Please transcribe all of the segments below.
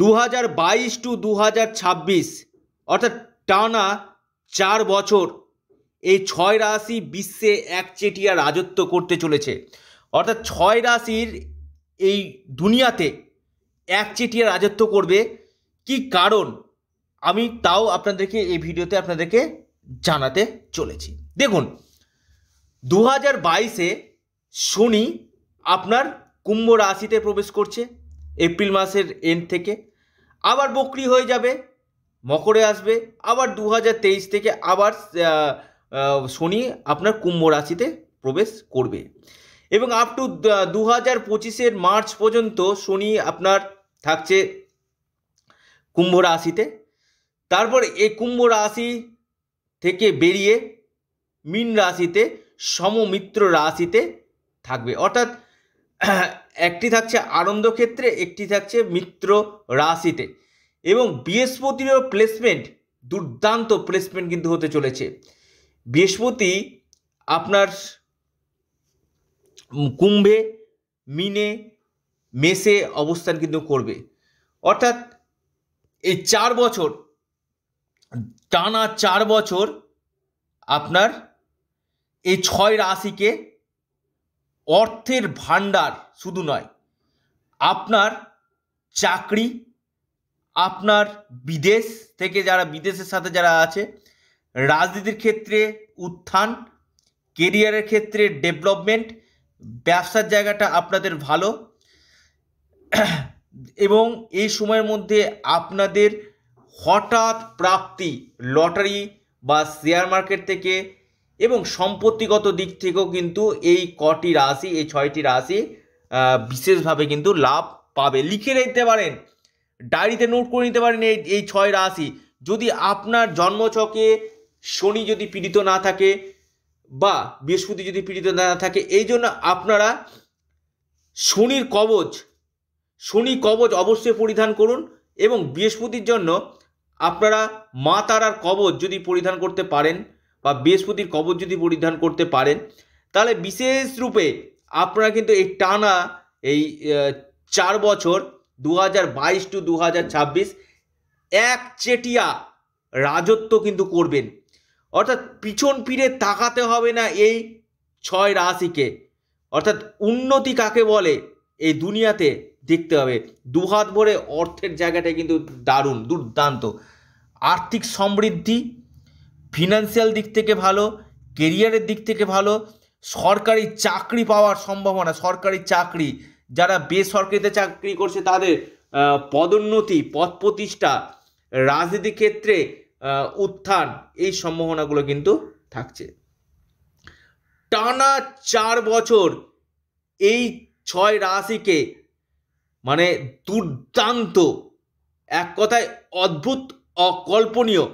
দু হাজার বাইশ টু দু হাজার ছাব্বিশ অর্থাৎ টানা চার বছর এই ছয় রাশি বিশ্বে একচেটিয়া রাজত্ব করতে চলেছে অর্থাৎ ছয় রাশির এই দুনিয়াতে একচেটিয়া রাজত্ব করবে কি কারণ আমি তাও আপনাদেরকে এই ভিডিওতে আপনাদেরকে জানাতে চলেছি দেখুন দু হাজার বাইশে শনি আপনার কুম্ভ রাশিতে প্রবেশ করছে এপ্রিল মাসের এন্ড থেকে আবার বকরি হয়ে যাবে মকরে আসবে আবার দু থেকে আবার শনি আপনার কুম্ভ রাশিতে প্রবেশ করবে এবং আপ টু দু হাজার পঁচিশের মার্চ পর্যন্ত শনি আপনার থাকছে কুম্ভ রাশিতে তারপর এই কুম্ভ রাশি থেকে বেরিয়ে মিন রাশিতে সমমিত্র রাশিতে থাকবে অর্থাৎ একটি থাকছে আনন্দক্ষেত্রে একটি থাকছে মিত্র রাশিতে এবং বৃহস্পতিরও প্লেসমেন্ট দুর্দান্ত প্লেসমেন্ট কিন্তু হতে চলেছে বৃহস্পতি আপনার কুম্ভে মিনে মেসে অবস্থান কিন্তু করবে অর্থাৎ এই চার বছর টানা চার বছর আপনার এই ছয় রাশিকে অর্থের ভাণ্ডার শুধু নয় আপনার চাকরি আপনার বিদেশ থেকে যারা বিদেশের সাথে যারা আছে রাজনীতির ক্ষেত্রে উত্থান কেরিয়ারের ক্ষেত্রে ডেভেলপমেন্ট ব্যবসার জায়গাটা আপনাদের ভালো এবং এই সময়ের মধ্যে আপনাদের হঠাৎ প্রাপ্তি লটারি বা শেয়ার মার্কেট থেকে এবং সম্পত্তিগত দিক থেকেও কিন্তু এই কটি রাশি এই ছয়টি রাশি বিশেষভাবে কিন্তু লাভ পাবে লিখে নিতে পারেন ডায়েরিতে নোট করে নিতে পারেন এই এই ছয় রাশি যদি আপনার জন্মছকে শনি যদি পীড়িত না থাকে বা বৃহস্পতি যদি পীড়িত না থাকে এই জন্য আপনারা শনির কবচ শনি কবচ অবশ্যই পরিধান করুন এবং বৃহস্পতির জন্য আপনারা মা তারার কবচ যদি পরিধান করতে পারেন বা বৃহস্পতির কবর যদি পরিধান করতে পারেন তাহলে বিশেষ রূপে আপনারা কিন্তু এই টানা এই চার বছর দু হাজার বাইশ টু দু হাজার ছাব্বিশ এক চেটিয়া রাজত্ব কিন্তু করবেন অর্থাৎ পিছন ফিরে তাকাতে হবে না এই ছয় রাশিকে অর্থাৎ উন্নতি কাকে বলে এই দুনিয়াতে দেখতে হবে দুহাত ভরে অর্থের জায়গাটা কিন্তু দারুণ দুর্দান্ত আর্থিক সমৃদ্ধি ফিনান্সিয়াল দিক থেকে ভালো কেরিয়ারের দিক থেকে ভালো সরকারি চাকরি পাওয়ার সম্ভাবনা সরকারি চাকরি যারা বেসরকারিতে চাকরি করছে তাদের পদোন্নতি পদ প্রতিষ্ঠা রাজনীতি ক্ষেত্রে উত্থান এই সম্ভাবনাগুলো কিন্তু থাকছে টানা চার বছর এই ছয় রাশিকে মানে দুর্দান্ত এক কথায় অদ্ভুত অকল্পনীয়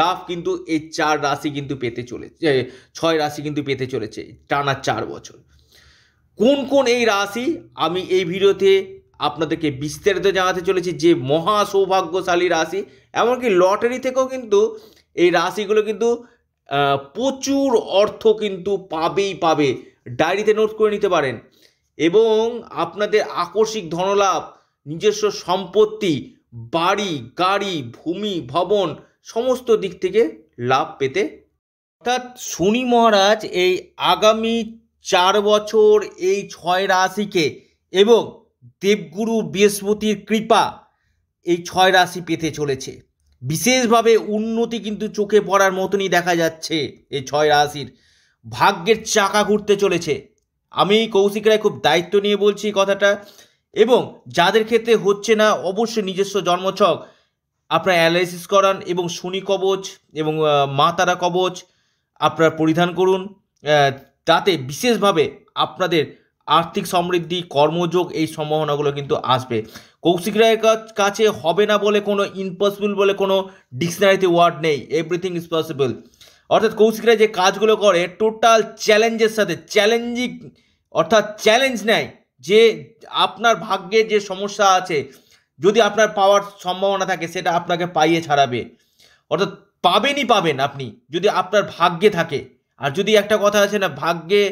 লাভ কিন্তু এই চার রাশি কিন্তু পেতে চলেছে ছয় রাশি কিন্তু পেতে চলেছে টানা চার বছর কোন কোন এই রাশি আমি এই ভিডিওতে আপনাদেরকে বিস্তারিত জানাতে চলেছি যে মহা সৌভাগ্যশালী রাশি এমনকি লটারি থেকেও কিন্তু এই রাশিগুলো কিন্তু প্রচুর অর্থ কিন্তু পাবেই পাবে ডায়েরিতে নোট করে নিতে পারেন এবং আপনাদের আকস্মিক ধনলাভ নিজস্ব সম্পত্তি বাড়ি গাড়ি ভূমি ভবন সমস্ত দিক থেকে লাভ পেতে অর্থাৎ শনি মহারাজ এই আগামী চার বছর এই ছয় রাশিকে এবং দেবগুরু বৃহস্পতির কৃপা এই ছয় রাশি পেতে চলেছে বিশেষভাবে উন্নতি কিন্তু চোখে পড়ার মতনই দেখা যাচ্ছে এই ছয় রাশির ভাগ্যের চাকা ঘুরতে চলেছে আমি কৌশিক রায় খুব দায়িত্ব নিয়ে বলছি কথাটা এবং যাদের ক্ষেত্রে হচ্ছে না অবশ্যই নিজস্ব জন্মছক আপনার অ্যালাইসিস করান এবং শনি কবচ এবং মা তারা কবচ আপনার পরিধান করুন তাতে বিশেষভাবে আপনাদের আর্থিক সমৃদ্ধি কর্মযোগ এই সম্ভাবনাগুলো কিন্তু আসবে কৌশিক রায়ের কাছে হবে না বলে কোনো ইম্পসিবল বলে কোনো ডিকশনারিতে ওয়ার্ড নেই এভরিথিং ইজ পসিবল অর্থাৎ কৌশিক রায় যে কাজগুলো করে টোটাল চ্যালেঞ্জের সাথে চ্যালেঞ্জিং অর্থাৎ চ্যালেঞ্জ নেয় যে আপনার ভাগ্যে যে সমস্যা আছে যদি আপনার পাওয়ার সম্ভাবনা থাকে সেটা আপনাকে পাইয়ে ছাড়াবে অর্থাৎ পাবেনই পাবেন আপনি যদি আপনার ভাগ্যে থাকে আর যদি একটা কথা আছে না ভাগ্যে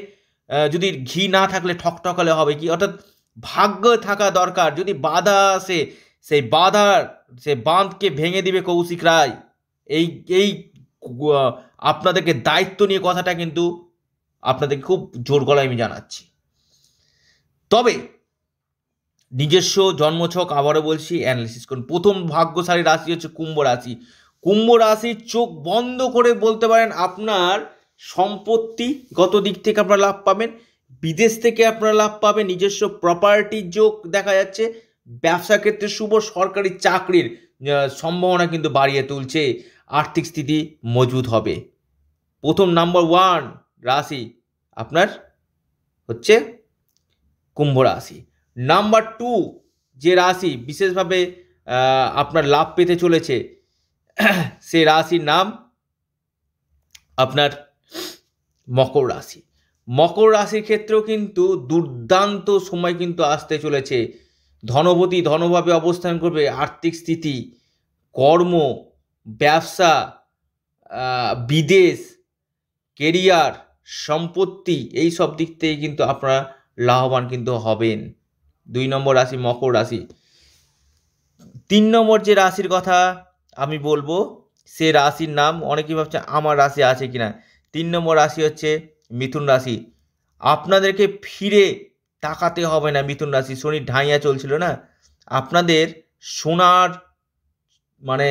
যদি ঘি না থাকলে ঠকঠকালে হবে কি অর্থাৎ ভাগ্য থাকা দরকার যদি বাধা আসে সেই বাধার সে বাঁধকে ভেঙে দিবে কৌশিক রায় এই এই আপনাদেরকে দায়িত্ব নিয়ে কথাটা কিন্তু আপনাদেরকে খুব জোর গলায় আমি জানাচ্ছি তবে নিজস্ব জন্মছক আবারও বলছি অ্যানালিসিস করুন প্রথম ভাগ্যশালী রাশি হচ্ছে কুম্ভ রাশি কুম্ভ রাশির চোখ বন্ধ করে বলতে পারেন আপনার সম্পত্তিগত দিক থেকে আপনারা লাভ পাবেন বিদেশ থেকে আপনারা লাভ পাবেন নিজস্ব প্রপার্টির যোগ দেখা যাচ্ছে ব্যবসা ক্ষেত্রে শুভ সরকারি চাকরির সম্ভাবনা কিন্তু বাড়িয়ে তুলছে আর্থিক স্থিতি মজবুত হবে প্রথম নাম্বার ওয়ান রাশি আপনার হচ্ছে কুম্ভ রাশি নাম্বার টু যে রাশি বিশেষভাবে আপনার লাভ পেতে চলেছে সে রাশির নাম আপনার মকর রাশি মকর রাশির ক্ষেত্রেও কিন্তু দুর্দান্ত সময় কিন্তু আসতে চলেছে ধনপতি ধনভাবে অবস্থান করবে আর্থিক স্থিতি কর্ম ব্যবসা বিদেশ কেরিয়ার সম্পত্তি এই সব দিক থেকে কিন্তু আপনারা লাভবান কিন্তু হবেন দুই নম্বর রাশি মকর রাশি তিন নম্বর যে রাশির কথা আমি বলবো সে রাশির নাম অনেকেই ভাবছে আমার রাশি আছে কি না তিন নম্বর রাশি হচ্ছে মিথুন রাশি আপনাদেরকে ফিরে তাকাতে হবে না মিথুন রাশি শনি ঢাইয়া চলছিল না আপনাদের সোনার মানে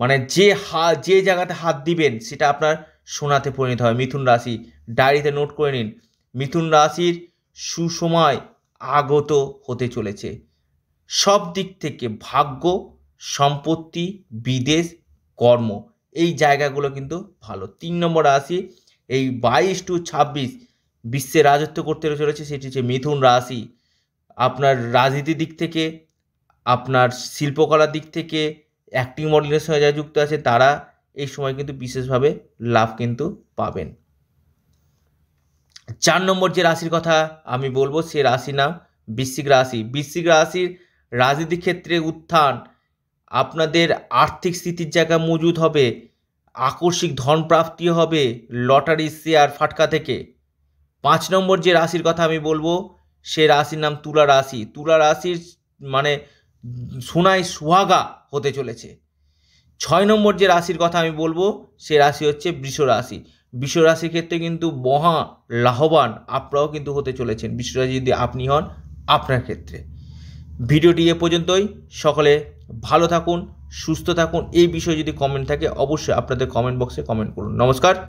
মানে যে হা যে জায়গাতে হাত দিবেন সেটা আপনার সোনাতে পরিণত হয় মিথুন রাশি ডায়েরিতে নোট করে নিন মিথুন রাশির সুসময় আগত হতে চলেছে সব দিক থেকে ভাগ্য সম্পত্তি বিদেশ কর্ম এই জায়গাগুলো কিন্তু ভালো তিন নম্বর রাশি এই বাইশ টু ছাব্বিশ বিশ্বে রাজত্ব করতে চলেছে সেটি হচ্ছে মিথুন রাশি আপনার রাজনীতি দিক থেকে আপনার শিল্পকলার দিক থেকে অ্যাক্টিং মডেলের সঙ্গে যারা যুক্ত আছে তারা এই সময় কিন্তু বিশেষভাবে লাভ কিন্তু পাবেন চার নম্বর যে রাশির কথা আমি বলবো সে রাশি নাম বৃশ্চিক রাশি বৃশ্চিক রাশির রাজনীতির ক্ষেত্রে উত্থান আপনাদের আর্থিক স্থিতির জায়গা মজুদ হবে আকস্মিক ধনপ্রাপ্তি হবে লটারি শেয়ার ফাটকা থেকে পাঁচ নম্বর যে রাশির কথা আমি বলবো সে রাশির নাম তুলা রাশি তুলা রাশির মানে সোনায় সুহাগা হতে চলেছে ছয় নম্বর যে রাশির কথা আমি বলবো সে রাশি হচ্ছে বৃষ রাশি বিশ্বরাশির ক্ষেত্রে কিন্তু মহা লাভবান আপনারাও কিন্তু হতে চলেছেন বিশ্বরাশি যদি আপনি হন আপনার ক্ষেত্রে ভিডিওটি এ পর্যন্তই সকলে ভালো থাকুন সুস্থ থাকুন এই বিষয়ে যদি কমেন্ট থাকে অবশ্যই আপনাদের কমেন্ট বক্সে কমেন্ট করুন নমস্কার